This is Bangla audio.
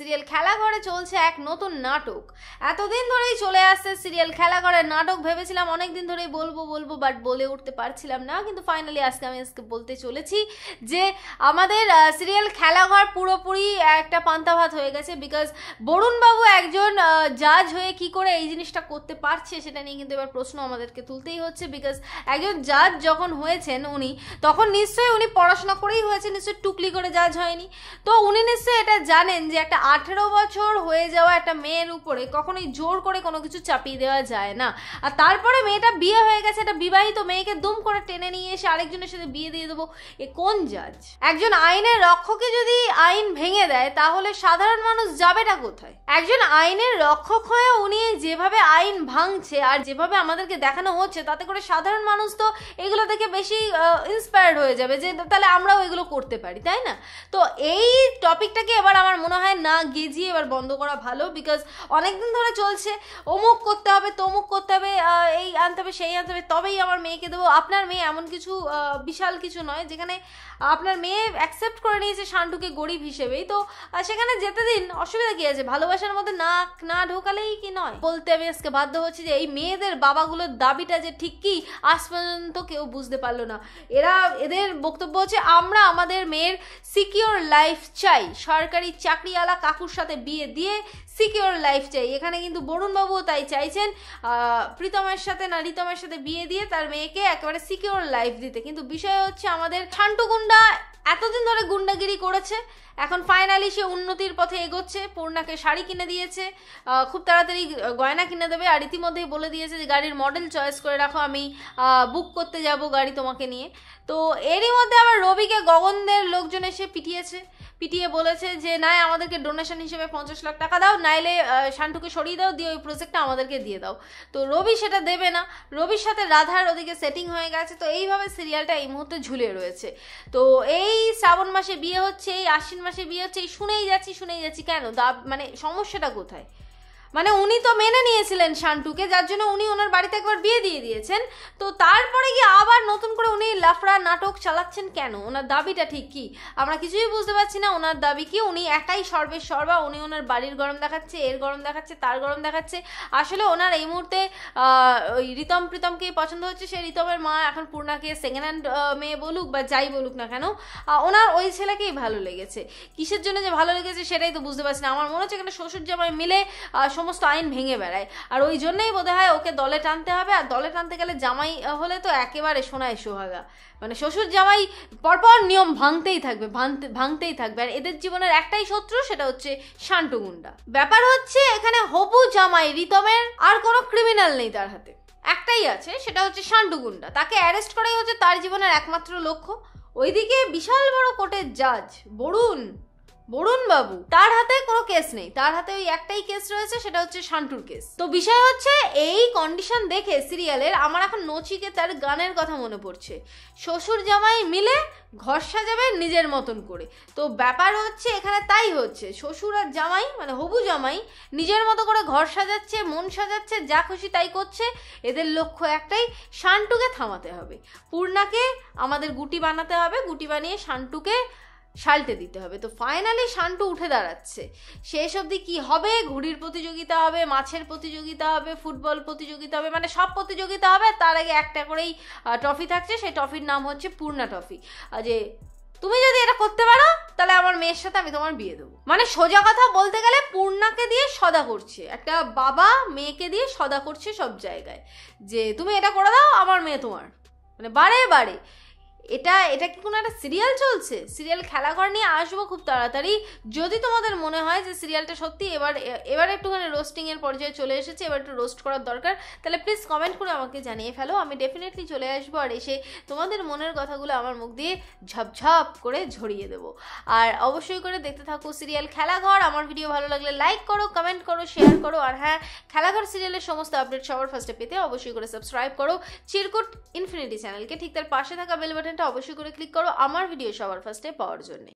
সিরিয়াল খেলাঘরে চলছে এক নতুন নাটক এতদিন ধরেই চলে আসছে সিরিয়াল খেলাঘরের নাটক ভেবেছিলাম অনেক দিন ধরেই বলবো বলবো বাট বলে উঠতে পারছিলাম না কিন্তু ফাইনালি আজকে আমি আজকে বলতে চলেছি যে আমাদের সিরিয়াল খেলাঘর পুরোপুরি একটা পান্তাভাত হয়ে গেছে বিকজ বরুণবাবু একজন জাজ হয়ে কি করে এই জিনিসটা করতে পারছে সেটা নিয়ে কিন্তু এবার প্রশ্ন আমাদেরকে তুলতেই হচ্ছে বিকজ একজন জাজ যখন হয়েছেন উনি তখন নিশ্চয়ই উনি পড়াশোনা করেই হয়েছে নিশ্চয়ই টুকলি করে জাজ হয়নি তো উনি নিশ্চয়ই এটা জানেন যে একটা আঠেরো বছর হয়ে যাওয়া একটা মেয়ের উপরে কখনোই জোর করে কোনো কিছু চাপিয়ে দেওয়া যায় না আর তারপরে মেয়েটা বিয়ে হয়ে গেছে একটা বিবাহিত মেয়েকে দুম করে টেনে নিয়ে এসে আরেকজনের সাথে বিয়ে দিয়ে দেবো এ কোন জাজ একজন আইনের রক্ষকে যদি আইন ভেঙে দেয় তাহলে সাধারণ মানুষ যাবেটা কোথায় একজন আইনের রক্ষক হয়ে উনি যেভাবে আইন ভাঙছে আর যেভাবে আমাদেরকে দেখানো হচ্ছে তাতে করে সাধারণ মানুষ তো এগুলো থেকে বেশি ইন্সপায়ার্ড হয়ে যাবে যে তাহলে আমরাও এগুলো করতে পারি তাই না তো এই টপিকটাকে এবার আমার মনে হয় না গেজিয়ে এবার বন্ধ করা ভালো বিকজ অনেকদিন ধরে চলছে অমুক করতে হবে তমুক করতে হবে এই আনতে হবে সেই আনতে হবে তবেই আমার মেয়েকে দেবো আপনার মেয়ে এমন কিছু বিশাল কিছু নয় যেখানে আপনার মেয়ে অ্যাকসেপ্ট করে নিয়েছে শান্টুকে গরিব হিসেবেই তো সেখানে যেতে দিন অসুবিধা কি আছে ভালোবাসার মধ্যে নাক না ঢোকালেই কি নয় বলতে আমি আজকে বাধ্য হচ্ছে যে এই মেয়েদের বাবাগুলোর দাবিটা যে ঠিক কি আজ পর্যন্ত কেউ বুঝতে পারলো না এরা এদের বক্তব্য হচ্ছে আমরা আমাদের মেয়ের সিকিওর লাইফ চাই সরকারি চাকরিওয়ালা কাকুর সাথে বিয়ে দিয়ে সিকিওর লাইফ চাই এখানে কিন্তু বরুণবাবুও তাই চাইছেন প্রীতমের সাথে না রিতমের সাথে বিয়ে দিয়ে তার মেয়েকে একেবারে সিকিওর লাইফ দিতে কিন্তু বিষয় হচ্ছে আমাদের গুন্ডা এতদিন ধরে গুন্ডাগিরি করেছে এখন ফাইনালি সে উন্নতির পথে এগোচ্ছে পূর্ণাকে শাড়ি কিনে দিয়েছে খুব তাড়াতাড়ি গয়না কিনে দেবে আর ইতিমধ্যেই বলে দিয়েছে যে গাড়ির মডেল চয়েস করে রাখো আমি বুক করতে যাব গাড়ি তোমাকে নিয়ে তো এরই মধ্যে আবার রবিকে গগনদের লোকজন এসে পিটিয়েছে পিটিএ বলেছে যে না আমাদেরকে ডোনেশন হিসেবে পঞ্চাশ লাখ টাকা দাও নাইলে শান্টুকে সরিয়ে দাও দিয়ে ওই প্রজেক্টটা আমাদেরকে দিয়ে দাও তো রবি সেটা দেবে না রবির সাথে রাধার ওদিকে সেটিং হয়ে গেছে তো এইভাবে সিরিয়ালটা এই মুহূর্তে ঝুলে রয়েছে তো এই শ্রাবণ মাসে বিয়ে হচ্ছে এই আশ্বিন মাসে বিয়ে হচ্ছে এই শুনেই যাচ্ছি শুনেই যাচ্ছি কেন দা মানে সমস্যাটা কোথায় মানে উনি তো মেনে নিয়েছিলেন শান্টুকে যার জন্য উনি ওনার বাড়িতে একবার বিয়ে দিয়ে দিয়েছেন তো তারপরে গিয়ে আবার নতুন করে উনি লাফড়া নাটক চালাচ্ছেন কেন ওনার দাবিটা ঠিক কি আমরা কিছুই বুঝতে পারছি না ওনার দাবি কি উনি একাই সর্বে সর্বা উনি ওনার বাড়ির গরম দেখাচ্ছে এর গরম দেখাচ্ছে তার গরম দেখাচ্ছে আসলে ওনার এই মুহূর্তে ওই রিতম প্রীতমকে পছন্দ হচ্ছে সেই রিতমের মা এখন পূর্ণাকে সেকেন্ড হ্যান্ড মেয়ে বলুক বা যাই বলুক না কেন ওনার ওই ছেলেকেই ভালো লেগেছে কিসের জন্য যে ভালো লেগেছে সেটাই তো বুঝতে পারছি না আমার মনে হচ্ছে এখানে শ্বশুর জামাই মিলে সমস্ত আইন ভেঙে বেড়ায় আর ওই জন্যই বোধ হয় ওকে দলে টানতে হবে আর দলে টানতে গেলে জামাই হলে তো একেবারে সোনায় সোহাগা মানে শ্বশুর জামাই পরপর নিয়ম ভাঙতেই থাকবে ভাঙতে ভাঙতেই থাকবে আর এদের জীবনের একটাই শত্রু সেটা হচ্ছে শান্টু গুন্ডা ব্যাপার হচ্ছে এখানে হবু জামাই রিতমের আর কোনো ক্রিমিনাল নেই তার হাতে একটাই আছে সেটা হচ্ছে শান্টু গুন্ডা তাকে অ্যারেস্ট করাই হচ্ছে তার জীবনের একমাত্র লক্ষ্য ওইদিকে বিশাল বড় কোর্টের জাজ বরুণ বরুণ বাবু তার হাতে কোনো কেস নেই তার হাতে ওই একটাই কেস রয়েছে সেটা হচ্ছে শান্টুর কেস তো বিষয় হচ্ছে এই কন্ডিশন দেখে সিরিয়ালের আমার এখন নচিকে তার গানের কথা মনে পড়ছে শ্বশুর জামাই মিলে ঘর সাজাবে নিজের মতন করে তো ব্যাপার হচ্ছে এখানে তাই হচ্ছে শ্বশুর আর জামাই মানে হবু জামাই নিজের মতো করে ঘর সাজাচ্ছে মন সাজাচ্ছে যা খুশি তাই করছে এদের লক্ষ্য একটাই শান্টুকে থামাতে হবে পূর্ণাকে আমাদের গুটি বানাতে হবে গুটি বানিয়ে শান্টুকে সাল্টে দিতে হবে তো ফাইনালি শান্টু উঠে দাঁড়াচ্ছে শেষ অবধি কী হবে ঘুড়ির প্রতিযোগিতা হবে মাছের প্রতিযোগিতা হবে ফুটবল প্রতিযোগিতা হবে মানে সব প্রতিযোগিতা হবে তার আগে একটা করেই ট্রফি থাকছে সেই ট্রফির নাম হচ্ছে পূর্ণা ট্রফি যে তুমি যদি এটা করতে পারো তাহলে আমার মেয়ের সাথে আমি তোমার বিয়ে দেবো মানে সোজা কথা বলতে গেলে পূর্ণাকে দিয়ে সদা করছে একটা বাবা মেয়েকে দিয়ে সদা করছে সব জায়গায় যে তুমি এটা করে দাও আমার মেয়ে তোমার মানে বারে বারে এটা এটা কি কোনো একটা সিরিয়াল চলছে সিরিয়াল খেলাঘর নিয়ে আসবো খুব তাড়াতাড়ি যদি তোমাদের মনে হয় যে সিরিয়ালটা সত্যি এবার এবার একটুখানি রোস্টিংয়ের পর্যায়ে চলে এসেছে এবার একটু রোস্ট করার দরকার তাহলে প্লিজ কমেন্ট করে আমাকে জানিয়ে ফেলো আমি ডেফিনেটলি চলে আসবো আর এসে তোমাদের মনের কথাগুলো আমার মুখ দিয়ে ঝপঝপ করে ঝরিয়ে দেবো আর অবশ্যই করে দেখতে থাকো সিরিয়াল খেলাঘর আমার ভিডিও ভালো লাগলে লাইক করো কমেন্ট করো শেয়ার করো আর হ্যাঁ খেলাঘর সিরিয়ালের সমস্ত আপডেট সবার ফার্স্টে পেতে অবশ্যই করে সাবস্ক্রাইব করো চিরকুট ইনফিনিটি চ্যানেলকে ঠিক তার পাশে থাকা বেল বাটন বাটনটা অবশ্যই করে ক্লিক করো আমার ভিডিও সবার ফার্স্টে পাওয়ার জন্য